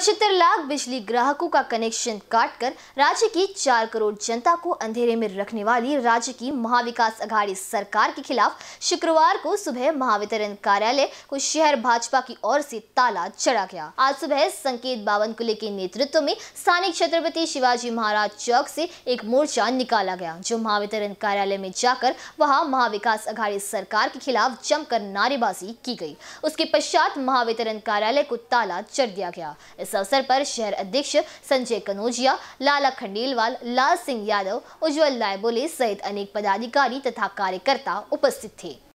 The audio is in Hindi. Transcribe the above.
पचहत्तर लाख बिजली ग्राहकों का कनेक्शन काटकर राज्य की चार करोड़ जनता को अंधेरे में रखने वाली राज्य की महाविकास अघाड़ी सरकार के खिलाफ शुक्रवार को सुबह महावितरण कार्यालय को शहर भाजपा की ओर से ताला चढ़ा गया आज सुबह संकेत बावनकुले के नेतृत्व में स्थानीय छत्रपति शिवाजी महाराज चौक से एक मोर्चा निकाला गया जो महावितरण कार्यालय में जाकर वहाँ महाविकास अघाड़ी सरकार के खिलाफ जमकर नारेबाजी की गई उसके पश्चात महावितरण कार्यालय को ताला चढ़ दिया गया इस इस अवसर पर शहर अध्यक्ष संजय कनौजिया लाला खंडेलवाल लाल सिंह यादव उज्जवल लायबोले सहित अनेक पदाधिकारी तथा कार्यकर्ता उपस्थित थे